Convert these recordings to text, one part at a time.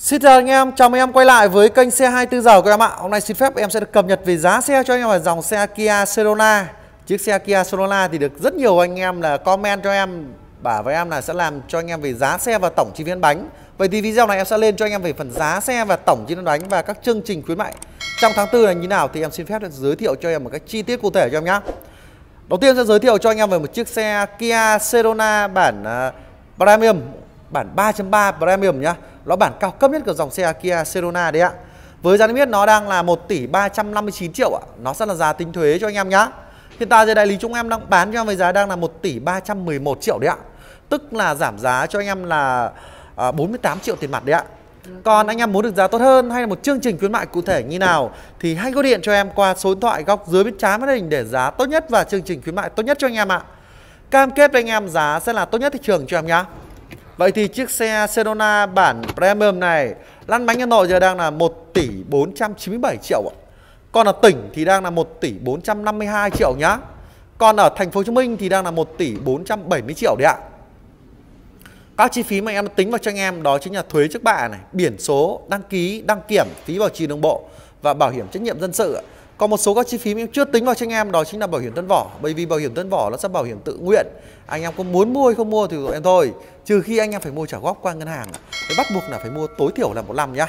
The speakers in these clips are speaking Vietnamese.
Xin chào anh em, chào mừng em quay lại với kênh xe 24 giờ các em ạ. Hôm nay xin phép em sẽ được cập nhật về giá xe cho anh em là dòng xe Kia Sedona. Chiếc xe Kia Sedona thì được rất nhiều anh em là comment cho em bảo với em là sẽ làm cho anh em về giá xe và tổng chi phí bánh. Vậy thì video này em sẽ lên cho anh em về phần giá xe và tổng chi phí bánh và các chương trình khuyến mại trong tháng 4 này như nào thì em xin phép được giới thiệu cho em một cách chi tiết cụ thể cho em nhé. Đầu tiên sẽ giới thiệu cho anh em về một chiếc xe Kia Sedona bản à, Premium, bản 3.3 Premium nhá nó bản cao cấp nhất của dòng xe Kia Sedona đấy ạ. Với giá niêm yết nó đang là 1 tỷ 359 triệu ạ. Nó sẽ là giá tính thuế cho anh em nhá. Hiện tại thì đại lý chúng em đang bán cho em với giá đang là 1 tỷ 311 triệu đấy ạ. Tức là giảm giá cho anh em là 48 à, triệu tiền mặt đấy ạ. Còn anh em muốn được giá tốt hơn hay là một chương trình khuyến mại cụ thể như nào thì hãy gọi điện cho em qua số điện thoại góc dưới bên trái màn hình để giá tốt nhất và chương trình khuyến mại tốt nhất cho anh em ạ. Cam kết với anh em giá sẽ là tốt nhất thị trường cho em nhá. Vậy thì chiếc xe Sedona bản Premium này lăn bánh Hà Nội giờ đang là 1 tỷ 497 triệu ạ. Còn ở tỉnh thì đang là 1 tỷ 452 triệu nhá. Còn ở thành phố Hồ Chí Minh thì đang là 1 tỷ 470 triệu đấy ạ. Các chi phí mà em tính vào cho anh em đó chính là thuế trước bạ này, biển số, đăng ký, đăng kiểm, phí bảo trì đường bộ và bảo hiểm trách nhiệm dân sự. Còn một số các chi phí mình chưa tính vào cho anh em đó chính là bảo hiểm tân vỏ. Bởi vì bảo hiểm tân vỏ nó sẽ bảo hiểm tự nguyện. Anh em có muốn mua hay không mua thì tụi em thôi. Trừ khi anh em phải mua trả góp qua ngân hàng. Thì bắt buộc là phải mua tối thiểu là một năm nhá.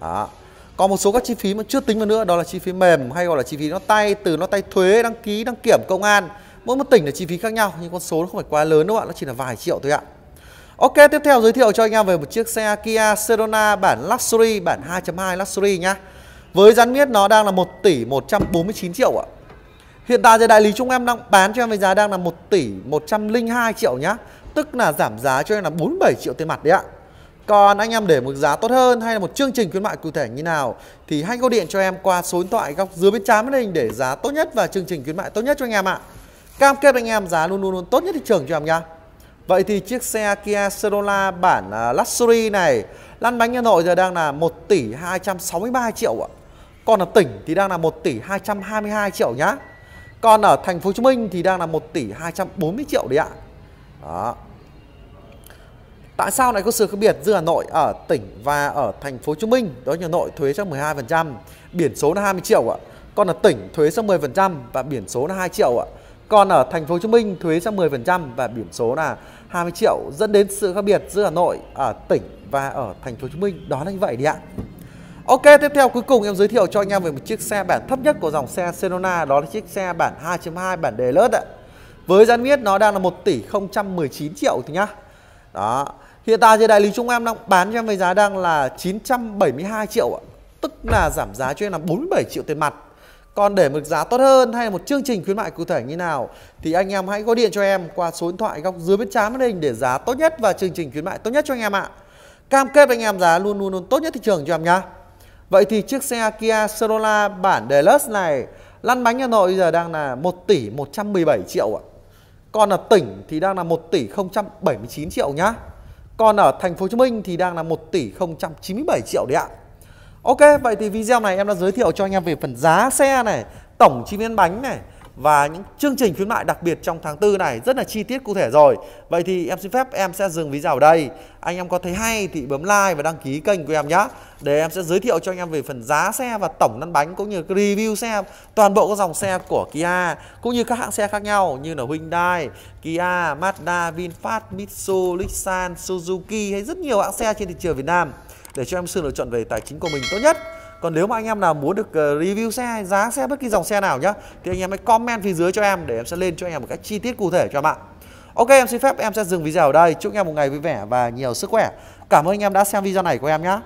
Đó. Còn một số các chi phí mà chưa tính vào nữa đó là chi phí mềm hay gọi là chi phí nó tay từ nó tay thuế, đăng ký, đăng kiểm, công an. Mỗi một tỉnh là chi phí khác nhau nhưng con số nó không phải quá lớn đâu ạ, nó chỉ là vài triệu thôi ạ. Ok, tiếp theo giới thiệu cho anh em về một chiếc xe Kia Sedona bản Luxury, bản 2.2 Luxury nhá. Với rắn miết nó đang là 1 tỷ 149 triệu ạ. Hiện tại thì đại lý chúng em đang bán cho em với giá đang là 1 tỷ 102 triệu nhá. Tức là giảm giá cho em là 47 triệu tiền mặt đấy ạ. Còn anh em để một giá tốt hơn hay là một chương trình khuyến mại cụ thể như nào thì hãy gọi điện cho em qua số điện thoại góc dưới bên trái màn hình để giá tốt nhất và chương trình khuyến mại tốt nhất cho anh em ạ. Cam kết anh em giá luôn luôn luôn tốt nhất thị trường cho em nhá Vậy thì chiếc xe Kia Cerola bản à, Luxury này lăn bánh Hà Nội giờ đang là 1 tỷ 263 triệu ạ. Còn ở tỉnh thì đang là 1 tỷ 222 triệu nhá. Còn ở thành phố Hồ Chí Minh thì đang là 1 tỷ 240 triệu đấy ạ. Đó. Tại sao lại có sự khác biệt giữa Hà Nội ở tỉnh và ở thành phố Hồ Chí Minh? Đó là Hà Nội thuế cho 12%, biển số là 20 triệu ạ. Còn ở tỉnh thuế cho 10% và biển số là 2 triệu ạ. Còn ở thành phố Hồ Chí Minh thuế cho 10% và biển số là 20 triệu dẫn đến sự khác biệt giữa Hà Nội ở tỉnh và ở thành phố Hồ Chí Minh đó là như vậy đi ạ. Ok, tiếp theo cuối cùng em giới thiệu cho anh em về một chiếc xe bản thấp nhất của dòng xe Senona Đó là chiếc xe bản 2.2 bản đề lớt ạ Với gian miết nó đang là 1 tỷ 019 triệu thì nhá Đó Hiện tại thì đại lý chúng em đang bán cho em với giá đang là 972 triệu ạ Tức là giảm giá cho em là 47 triệu tiền mặt còn để một giá tốt hơn hay một chương trình khuyến mại cụ thể như nào thì anh em hãy gọi điện cho em qua số điện thoại góc dưới bên trái màn hình để giá tốt nhất và chương trình khuyến mại tốt nhất cho anh em ạ. Cam kết với anh em giá luôn luôn luôn tốt nhất thị trường cho em nhá. Vậy thì chiếc xe Kia Cerola bản Deluxe này lăn bánh Hà Nội giờ đang là 1 tỷ 117 triệu ạ. Còn ở tỉnh thì đang là 1 tỷ 079 triệu nhá. Còn ở thành phố Hồ Chí Minh thì đang là 1 tỷ 097 triệu đấy ạ. Ok, vậy thì video này em đã giới thiệu cho anh em về phần giá xe này, tổng chi viên bánh này và những chương trình khuyến mại đặc biệt trong tháng 4 này rất là chi tiết cụ thể rồi. Vậy thì em xin phép em sẽ dừng video ở đây. Anh em có thấy hay thì bấm like và đăng ký kênh của em nhé để em sẽ giới thiệu cho anh em về phần giá xe và tổng lăn bánh cũng như review xe toàn bộ các dòng xe của Kia cũng như các hãng xe khác nhau như là Hyundai, Kia, Mazda, VinFast, Mitsubishi, Nissan, Suzuki hay rất nhiều hãng xe trên thị trường Việt Nam để cho em sự lựa chọn về tài chính của mình tốt nhất. Còn nếu mà anh em nào muốn được ờ, review xe, giá xe bất kỳ dòng xe nào nhá thì anh em hãy comment phía dưới cho em để em sẽ lên cho anh em một cách chi tiết cụ thể cho em ạ. Ok em xin phép em sẽ dừng video ở đây. Chúc anh em một ngày vui vẻ và nhiều sức khỏe. Cảm ơn anh em đã xem video này của em nhé.